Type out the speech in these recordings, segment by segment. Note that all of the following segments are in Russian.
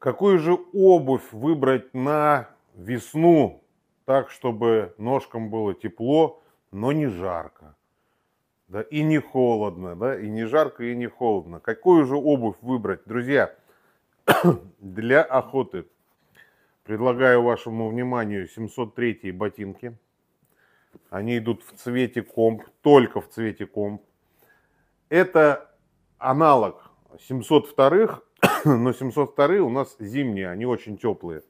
Какую же обувь выбрать на весну, так, чтобы ножкам было тепло, но не жарко? Да, и не холодно, да, и не жарко, и не холодно. Какую же обувь выбрать, друзья, для охоты? Предлагаю вашему вниманию 703 ботинки. Они идут в цвете комп, только в цвете комп. Это аналог 702 но 702 у нас зимние, они очень теплые.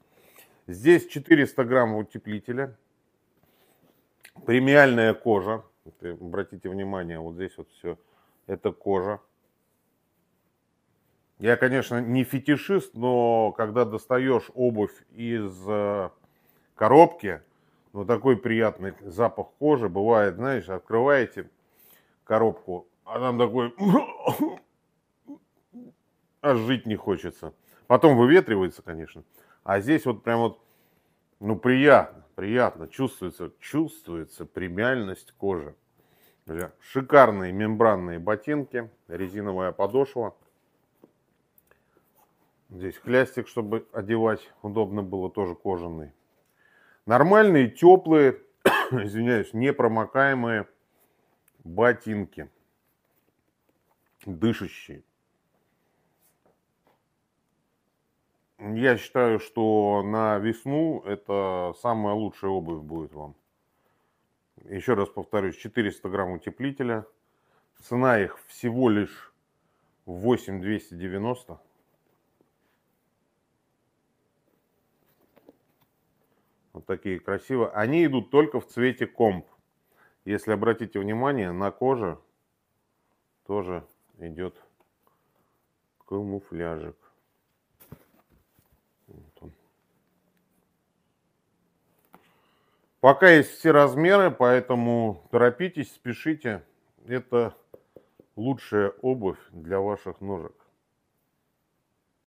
Здесь 400 грамм утеплителя, премиальная кожа. Обратите внимание, вот здесь вот все, это кожа. Я, конечно, не фетишист, но когда достаешь обувь из э, коробки, ну такой приятный запах кожи бывает, знаешь, открываете коробку, а там такой аж жить не хочется. Потом выветривается, конечно. А здесь вот прям вот, ну, приятно, приятно. Чувствуется, чувствуется премиальность кожи. Друзья, шикарные мембранные ботинки, резиновая подошва. Здесь хлястик, чтобы одевать удобно было, тоже кожаный. Нормальные, теплые, извиняюсь, непромокаемые ботинки. Дышащие. Я считаю, что на весну это самая лучшая обувь будет вам. Еще раз повторюсь, 400 грамм утеплителя. Цена их всего лишь 8290. Вот такие красивые. Они идут только в цвете комп. Если обратите внимание, на коже тоже идет камуфляжик. Пока есть все размеры, поэтому торопитесь, спешите. Это лучшая обувь для ваших ножек.